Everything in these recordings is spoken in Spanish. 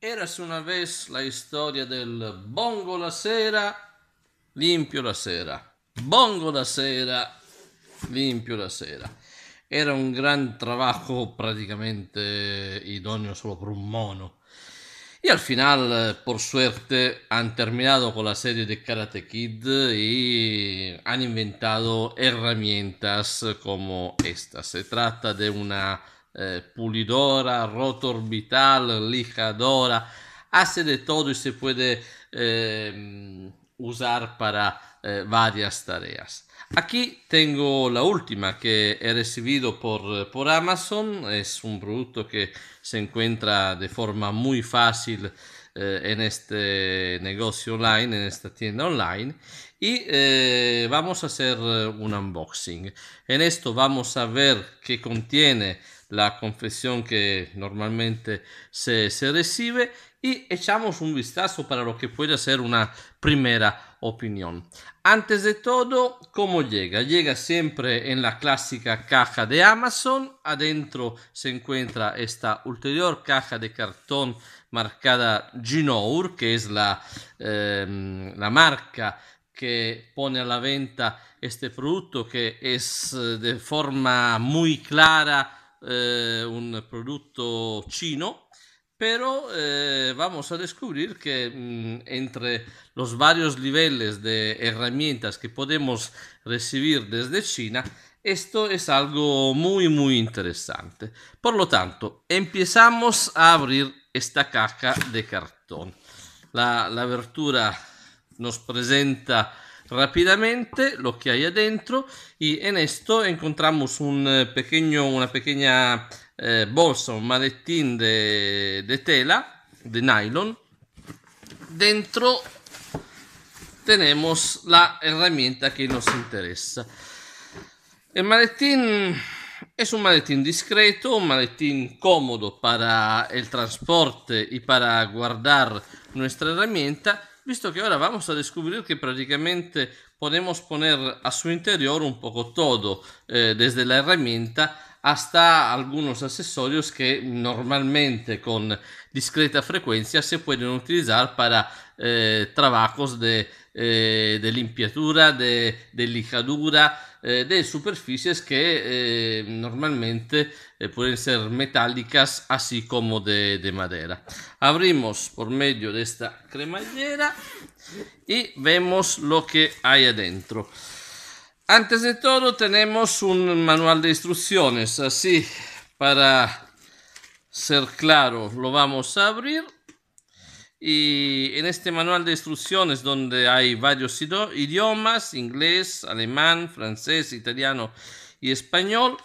Era su una vez la storia del bongo la sera, limpio la sera. Bongo la sera, limpio la sera. Era un gran trabajo praticamente idoneo solo per un mono. E al final, por suerte, hanno terminato con la serie di Karate Kid e hanno inventato herramientas come questa. Se tratta di una Eh, pulidora, rotor orbital, lijadora, hace de todo y se puede eh, usar para eh, varias tareas. Aquí tengo la última que he recibido por, por, Amazon. Es un producto que se encuentra de forma muy fácil en este negocio online, en esta tienda online. Y vamos a hacer un unboxing. En esto vamos a ver qué contiene la confesión que normalmente se, recibe y echamos un vistazo para lo que puede ser una primera opinión. Antes de todo, ¿cómo llega? Llega siempre en la clásica caja de Amazon. Adentro se encuentra esta ulterior caja de cartón marcada Ginour, que es la em, marca que pone a la venta este producto que es eh, de forma muy clara eh, un prodotto chino, però eh, vamos a descubrir che mm, entre los varios niveles de herramientas che podemos recibir desde China, esto es algo muy muy interesante. Por lo tanto, empezamos a abrir esta caja de cartón. La, la abertura nos presenta rápidamente lo que hay adentro y en esto encontramos un eh, pequeño, una pequeña eh, bolsa, un maletín de, de tela, de nylon. Dentro tenemos la herramienta que nos interesa. El maletín es un maletín discreto, un maletín cómodo para el transporte y para guardar nuestra herramienta visto che ora vamos a descubrir che praticamente podemos poner a su interior un poco todo, eh, desde la herramienta hasta algunos accesorios che normalmente con discreta frecuencia se pueden utilizar para eh, trabajos de, eh, de limpiatura, de, de lijadura, Eh, de superficies que eh, normalmente eh, pueden ser metálicas así como de, de, madera. Abrimos por medio de esta cremallera y vemos lo que hay adentro. Antes de todo tenemos un manual de instrucciones, así para ser claro lo vamos a abrir y en este manual de instrucciones donde hay varios idiomas, inglés, alemán, francés, italiano y español,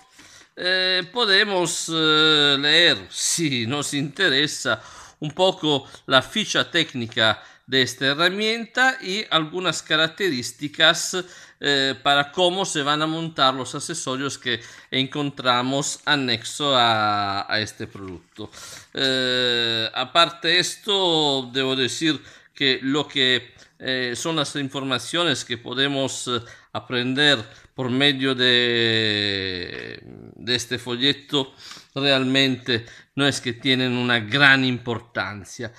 eh, podemos eh, leer, si nos interesa, un poco la ficha técnica de esta herramienta y algunas características eh, para cómo se van a montar los accesorios que encontramos anexo a, este producto. Eh, aparte esto, debo decir que lo que eh, son las informaciones que podemos eh, aprender por medio de, este folleto realmente no es que tienen una gran importancia.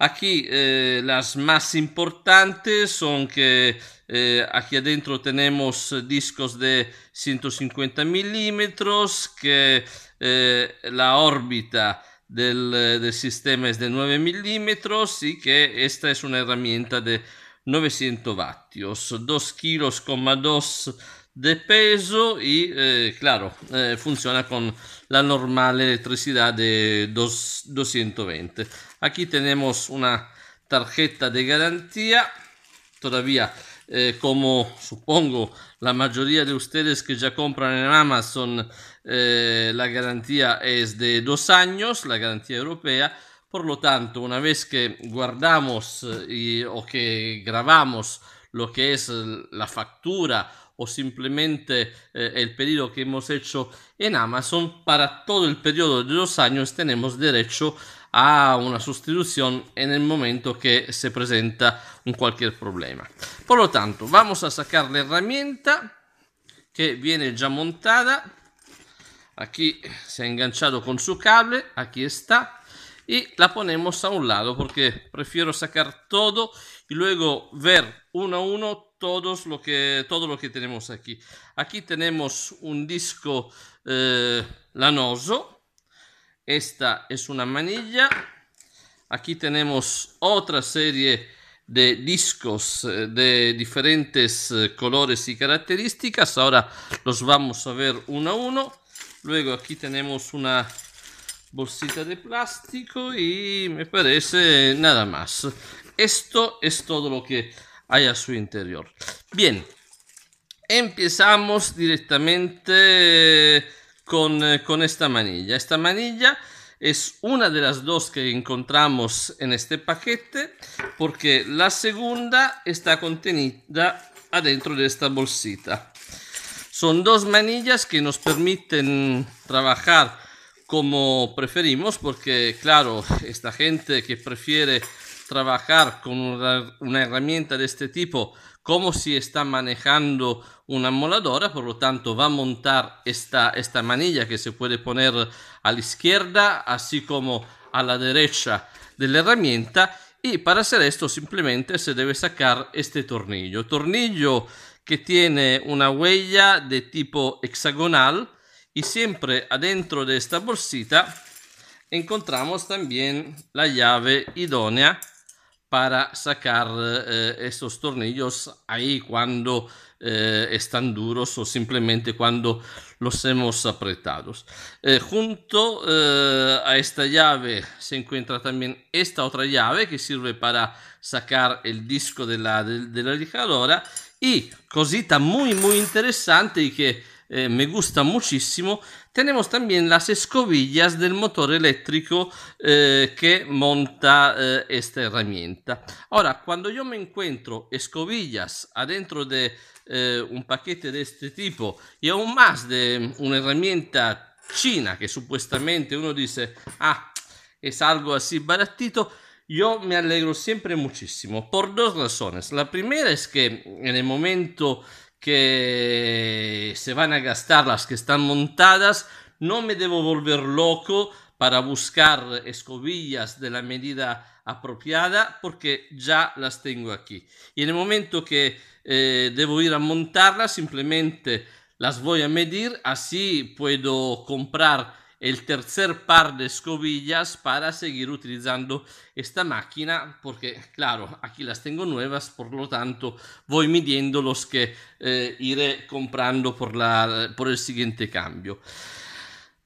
Aquí las más importantes son que eh, aquí adentro tenemos eh, discos de 150 milímetros, que eh, la órbita del, sistema es de 9 milímetros y que esta es una herramienta de 900 vatios, 2 kilos, 2 de peso y claro, funciona con la normal electricidad de 220. Aquí tenemos una tarjeta de garantía, todavía eh, como supongo la mayoría de ustedes que ya compran en Amazon, eh, la garantía es de dos años, la garantía europea. Por lo tanto, una vez que guardamos eh, y, o que grabamos lo que es la factura o simplemente eh, el pedido que hemos hecho en Amazon, para todo el periodo de dos años tenemos derecho a una sustitución en el momento que se presenta un cualquier problema. Por lo tanto, vamos a sacar la herramienta que viene ya montada. Aquí se ha enganchado con su cable, aquí está. Y la ponemos a un lado porque prefiero sacar todo y luego ver uno a uno todos lo que, todo lo que tenemos aquí. Aquí tenemos un disco eh, lanoso. Esta es una manilla. Aquí tenemos otra serie de discos eh, de diferentes eh, colores y características. Ahora los vamos a ver uno a uno. Luego aquí tenemos una bolsita de plástico y me parece nada más. Esto es todo lo que hay a su interior. Bien, empezamos directamente eh, con, con esta manilla. Esta manilla es una de las dos que encontramos en este paquete porque la segunda está contenida adentro de esta bolsita. Son dos manillas que nos permiten trabajar como preferimos porque claro, esta gente que prefiere trabajar con una, herramienta de este tipo como si está manejando una moladora, por lo tanto va a montar esta, esta manilla que se puede poner a la izquierda, así como a la derecha de la herramienta y para hacer esto simplemente se debe sacar este tornillo, tornillo que tiene una huella de tipo hexagonal y siempre adentro de esta bolsita encontramos también la llave idónea para sacar eh, esos tornillos ahí cuando eh, están duros o simplemente cuando los hemos apretado. Eh, junto eh, a esta llave se encuentra también esta otra llave que sirve para sacar el disco de la, de, de la lijadora y cosita muy muy interesante y que Eh, me gusta muchísimo. Tenemos también las escobillas del motor eléctrico eh, que monta eh, esta herramienta. Ahora, cuando yo me encuentro escobillas adentro de un paquete de este tipo y aún más de una herramienta china que supuestamente uno dice, ah, es algo así baratito, yo me alegro siempre muchísimo por dos razones. La primera es que en el momento que se van a gastar las que están montadas. No me debo volver loco para buscar escobillas de la medida apropiada porque ya las tengo aquí. Y en el momento que eh, debo ir a montarlas, simplemente las voy a medir, así puedo comprar el tercer par de escobillas para seguir utilizando esta máquina porque claro aquí las tengo nuevas por lo tanto voy midiendo los que eh, iré comprando por, la, por el siguiente cambio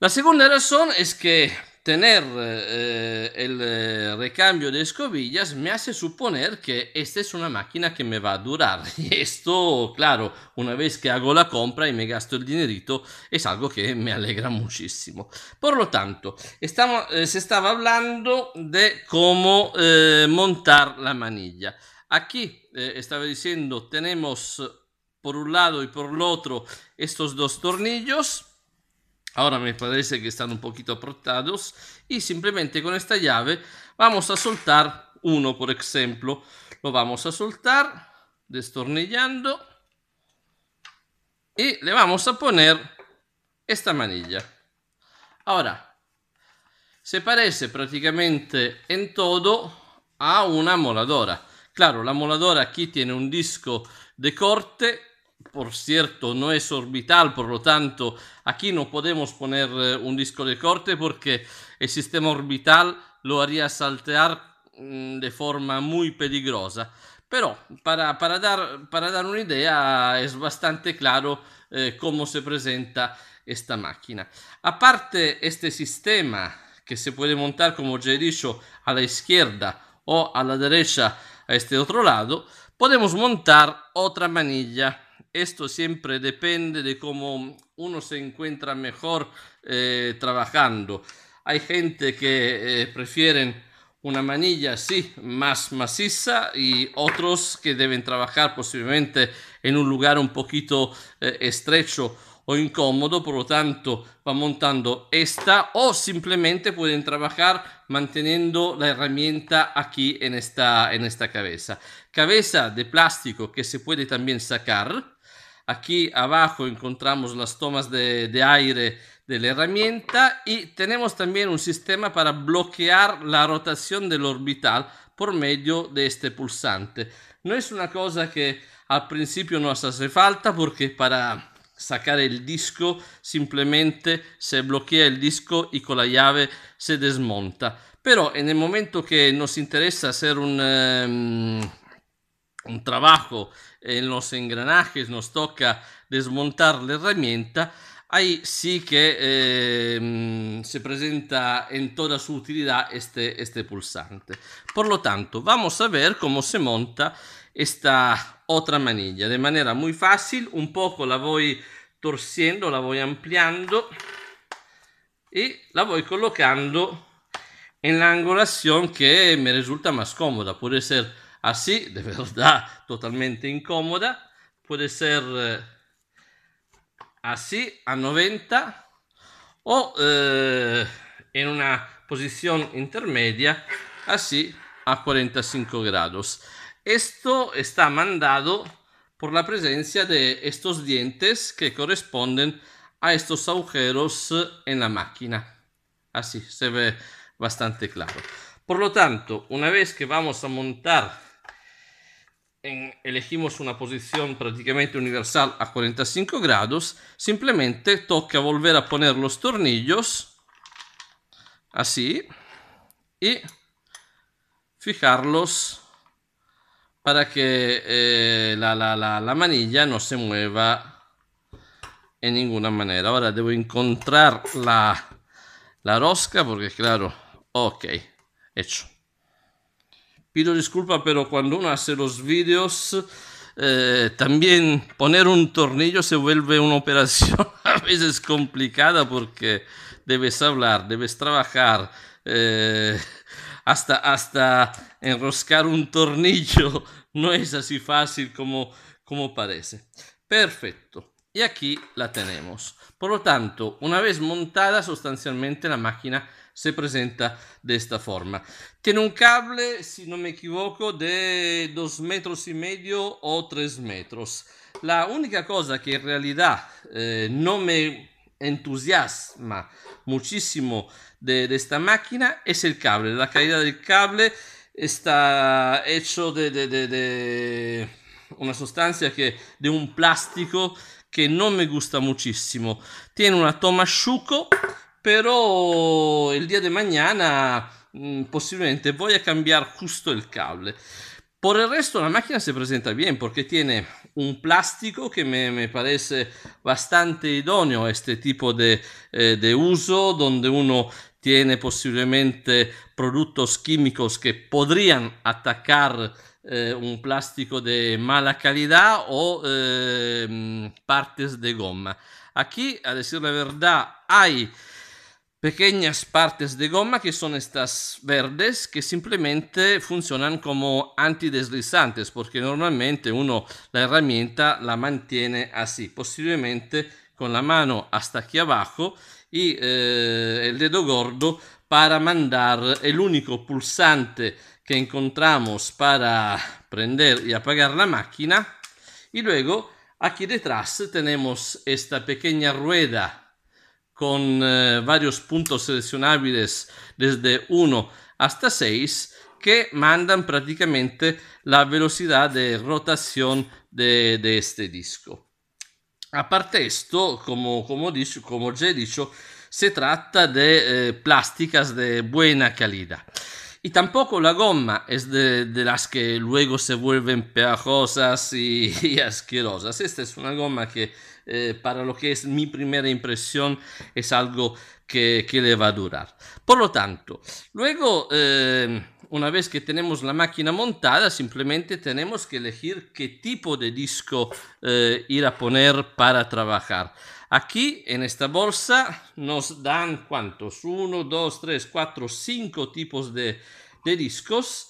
la segunda razón es que tener eh, eh, el eh, recambio de escobillas me hace suponer que esta es una máquina que me va a durar. Y esto, claro, una vez que hago la compra y me gasto el dinerito, es algo que me alegra muchísimo. Por lo tanto, se estaba hablando de cómo montar la manilla. Aquí estaba diciendo, tenemos por un lado y por el otro estos dos tornillos Ahora me parece que están un poquito aportados y simplemente con esta llave vamos a soltar uno, por ejemplo. Lo vamos a soltar destornillando y le vamos a poner esta manilla. Ahora, se parece prácticamente en todo a una moladora. Claro, la moladora aquí tiene un disco de corte por cierto, no es orbital, por lo tanto, aquí no podemos poner eh, un disco de corte porque el sistema orbital lo haría saltear mm, de forma muy peligrosa. Pero para, para dar, para dar es bastante claro eh, cómo se presenta esta máquina. Aparte este sistema que se puede montar, como ya he dicho, a la izquierda o a la derecha, a este otro lado, podemos montar otra manilla esto siempre depende de cómo uno se encuentra mejor eh, trabajando. Hay gente que eh, prefieren una manilla así más maciza y otros que deben trabajar posiblemente en un lugar un poquito eh, estrecho o incómodo, por lo tanto va montando esta o simplemente pueden trabajar manteniendo la herramienta aquí en esta, en esta cabeza. Cabeza de plástico que se puede también sacar Aquí abajo encontramos las tomas de, aire de la herramienta y tenemos también un sistema para bloquear la rotación del orbital por medio de este pulsante. No es una cosa que al principio nos hace falta porque para sacar el disco simplemente se bloquea el disco y con la llave se desmonta. Pero en el momento que nos interesa hacer un... Em, un trabajo en los engranajes, nos toca desmontar la herramienta, ahí sí que eh, se presenta en toda su utilidad este, este pulsante. Por lo tanto, vamos a ver cómo se monta esta otra manilla de manera muy fácil, un poco la voy torciendo, la voy ampliando y la voy colocando en la angulación que me resulta más cómoda, puede ser así, de verdad, totalmente incómoda. Puede ser eh, así, a 90, o eh, en una posición intermedia, así, a 45 grados. Esto está mandado por la presencia de estos dientes que corresponden a estos agujeros eh, en la máquina. Así se ve bastante claro. Por lo tanto, una vez que vamos a montar elegimos una posición prácticamente universal a 45 grados, simplemente toca volver a poner los tornillos así y fijarlos para que eh, la, manilla no se mueva en ninguna manera. Ahora debo encontrar la, la rosca porque claro, ok, hecho. Pido disculpa, pero cuando uno hace los vídeos, eh, también poner un tornillo se vuelve una operación a veces complicada porque debes hablar, debes trabajar, eh, hasta, hasta enroscar un tornillo no es así fácil como, como parece. Perfecto. Y aquí la tenemos. Por lo tanto, una vez montada sustancialmente la máquina se presenta de esta forma. Tiene un cable, se non me equivoco, di 2 metros e medio o 3 metros. La única cosa che in realtà eh, no me entusiasma muchísimo di questa macchina è il cable. La calidad del cable è hecho de, de, una sostanza che, de un plástico che non mi gusta muchísimo. Tiene una toma asciuco però il dia di mañana mh, mm, posiblemente voy a il cable. Per il resto, la máquina se presenta bene perché tiene un plástico che me, me parece bastante idoneo a questo tipo di eh, uso, dove uno tiene posiblemente prodotti químicos che podrían atacar eh, un plástico di mala calidad o eh, mm, partes de goma. Aquí, a decir la verdad, hay pequeñas partes de goma que son estas verdes que simplemente funcionan como antideslizantes porque normalmente uno la herramienta la mantiene así posiblemente con la mano hasta aquí abajo y eh, el dedo gordo para mandar el único pulsante que encontramos para prender y apagar la máquina y luego aquí detrás tenemos esta pequeña rueda con eh, varios puntos seleccionables desde 1 hasta 6 que mandan prácticamente la velocidad de rotación de, este disco. Aparte esto, como, como, dicho, como ya he dicho, se trata de eh, plásticas de buena calidad. Y tampoco la goma es de, las que luego se vuelven pegajosas y asquerosas. Esta es una goma que eh, para lo que es mi primera impresión, es algo que, le va a durar. Por lo tanto, luego, eh, una vez que tenemos la máquina montada, simplemente tenemos que elegir qué tipo de disco eh, ir a poner para trabajar. Aquí en esta bolsa nos dan cuántos? 1, 2, 3, 4, 5 tipos de discos,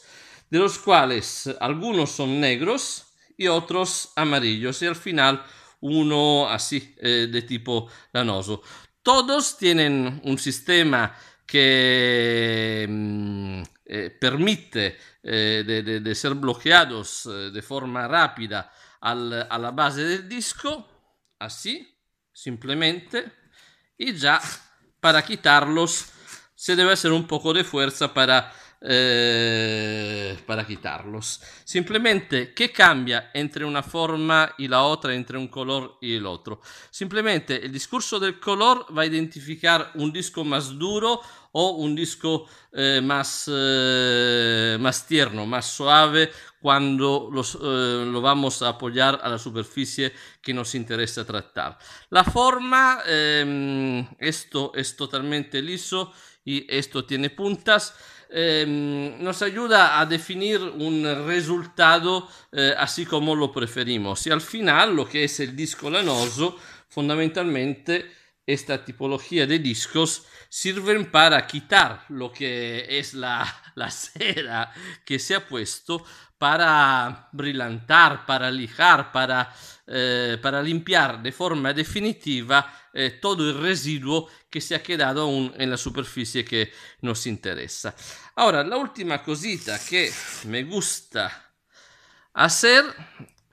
de los cuales algunos son negros y otros amarillos. Y al final uno así, eh, de tipo lanoso. Todos tienen un sistema que mm, eh, permite eh, de, ser bloqueados de forma rápida a la base del disco, así, simplemente, y ya para quitarlos se debe hacer un poco de fuerza para eh, para quitarlos. Simplemente, que cambia entre una forma y la otra, entre un color y el otro? Simplemente, el discurso del color va a identificar un disco más duro o un disco eh, más, eh, más tierno, más suave, cuando lo vamos a apoyar a la superficie que nos interesa tratar. La forma, esto es totalmente liso y esto tiene puntas. eh, nos ayuda a definir un resultado eh, así como lo preferimos. Y al final, lo que es el disco lanoso, fundamentalmente esta tipología de discos sirven para quitar lo que es la, la cera que se ha puesto para brillantar, para lijar, para, eh, para limpiar de forma definitiva eh, todo el residuo que se ha quedado aún en la superficie que nos interesa. Ahora, la última cosita que me gusta hacer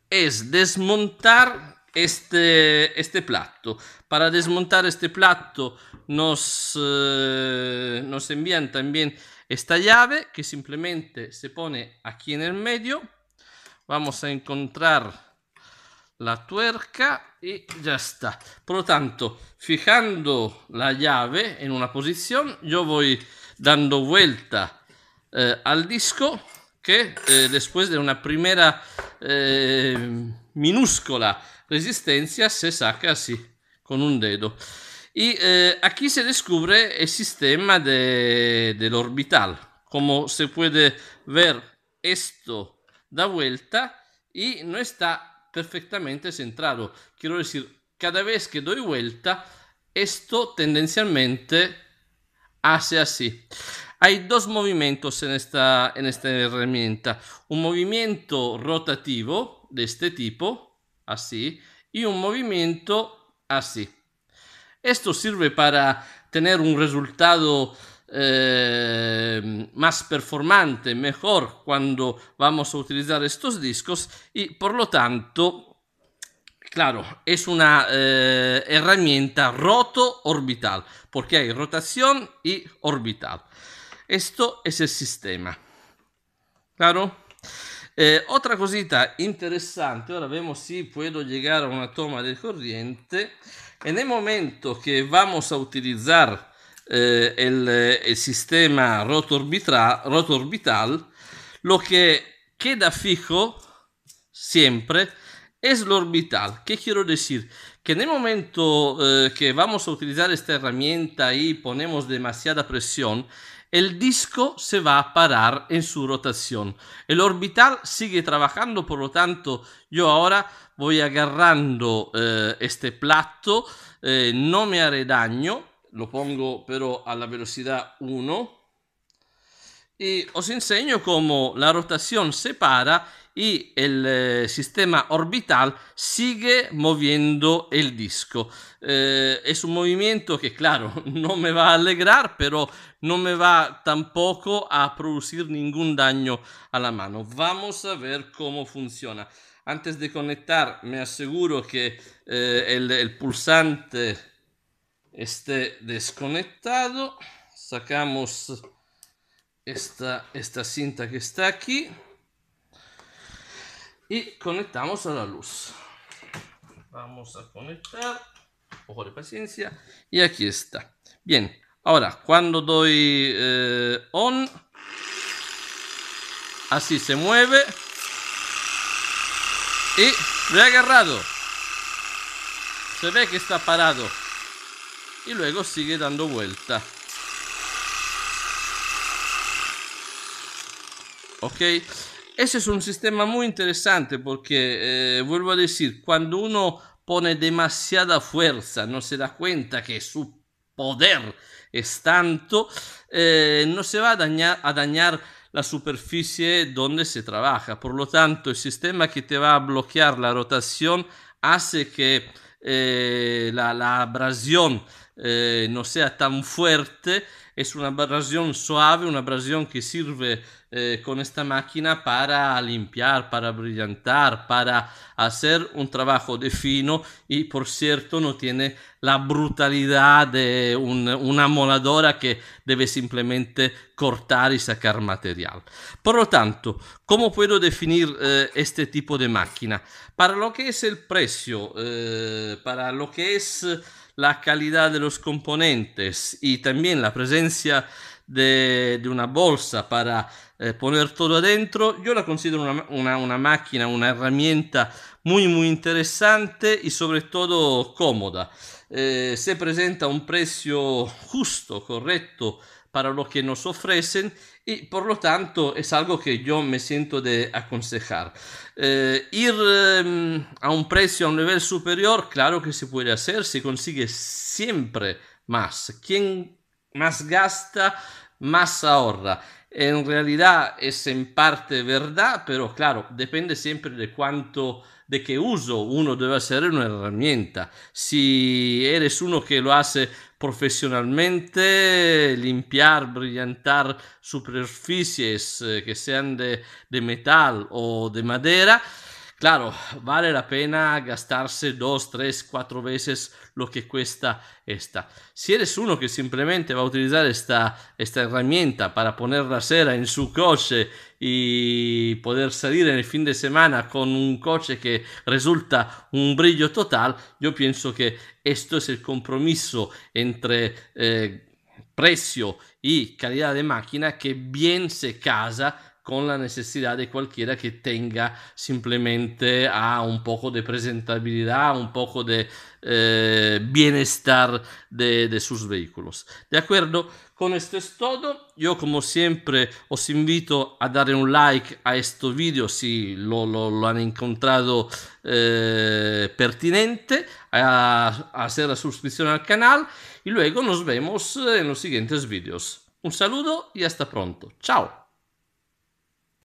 es desmontar este, este plato. Para desmontar este plato nos, eh, nos envían también esta llave que simplemente se pone aquí en el medio, vamos a encontrar la tuerca y ya está. Por lo tanto, fijando la llave en una posición, yo voy dando vuelta eh, al disco que eh, después de una primera eh, minúscula resistencia se saca así con un dedo. e, eh, aquí se descubre il sistema de, del orbital. Como se può vedere questo da vuelta e non sta perfectamente centrato. Quiero decir, cada vez che doy vuelta, questo tendenzialmente hace así. Hay dos movimientos en esta, en esta herramienta. Un movimiento rotativo de este tipo, así, y un movimiento así. Esto sirve para tener un resultado eh, más performante, mejor cuando vamos a utilizar estos discos y por lo tanto, claro, es una eh, herramienta roto orbital, porque hay rotación y orbital. Esto es el sistema. Claro. Eh, otra cosita interessante, ora vediamo se puedo llegar a una toma di corriente. En el momento che vamos a utilizzare eh, el, el, sistema roto, orbital, lo che queda fijo sempre è l'orbital. Che quiero decir? Che nel momento eh, que vamos a utilizzare esta herramienta e ponemos demasiada presión, El disco se va a parar en su rotación. El orbital sigue trabajando, por lo tanto yo ahora voy agarrando eh, este plato, eh, no me haré daño, lo pongo pero a la velocidad 1 y os enseño cómo la rotación se para y el eh, sistema orbital sigue moviendo el disco. Eh, es un movimiento que, claro, no me va a alegrar, pero no me va tampoco a producir ningún daño a la mano. Vamos a ver cómo funciona. Antes de conectar, me aseguro que eh, el, pulsante esté desconectado. Sacamos esta cinta que está aquí y conectamos a la luz. Vamos a conectar. Ojo de paciencia. Y aquí está. Bien. Ahora, cuando doy eh, on, así se mueve. Y lo he agarrado, Se ve que está parado. Y luego sigue dando vuelta. Ok. Ese es un sistema muy interesante porque, eh, vuelvo a decir, cuando uno pone demasiada fuerza, no se da cuenta que su poder es tanto, eh, no se va a dañar, la superficie donde se trabaja. Por lo tanto, el sistema que te va a bloquear la rotación hace que eh, la, la, abrasión no sea tan fuerte. Es una abrasión suave, una abrasión que sirve eh, con esta máquina para limpiar, para brillantar, para hacer un trabajo de fino y por cierto no tiene la brutalidad de una moladora que debe simplemente cortar y sacar material. Por lo tanto, ¿cómo puedo definir eh, este tipo de máquina? Para lo que es el precio, eh, para lo que es la calidad de los componentes y también la presencia de, una bolsa para eh, poner todo adentro. Yo la considero una, una, una, máquina, una herramienta muy, muy interesante y sobre todo cómoda. Eh, se presenta un precio justo, correcto para lo que nos ofrecen y por lo tanto es algo que yo me siento de aconsejar. Eh, ir em, a un precio, a un nivel superior, claro que se puede hacer, se consigue siempre más. Quien Mas gasta, más ahorra. En realidad es en parte verdad, pero claro, depende sempre de quanto de qué uso uno debe hacer una herramienta. Si eres uno che lo hace profesionalmente, limpiar, brillantar superficies eh, che sean de, de metal o de madera, Claro, vale la pena gastarse dos, tres, cuatro veces lo que cuesta esta. Si eres uno que simplemente va a utilizar esta, esta herramienta para poner la cera en su coche y poder salir en el fin de semana con un coche que resulta un brillo total, yo pienso que esto es el compromiso entre... Eh, precio y calidad de máquina que bien se casa con la necessità di qualcuno che tenga simplemente a un poco di presentabilità, un poco di eh, bienestar de, de, sus vehículos. De acuerdo, con questo è tutto. Io, come sempre, os invito a dare un like a questo video si lo, lo, lo, han encontrado eh, pertinente, a, a hacer la suscripción al canal y luego nos vemos en los siguientes vídeos. Un saludo y hasta pronto. Ciao.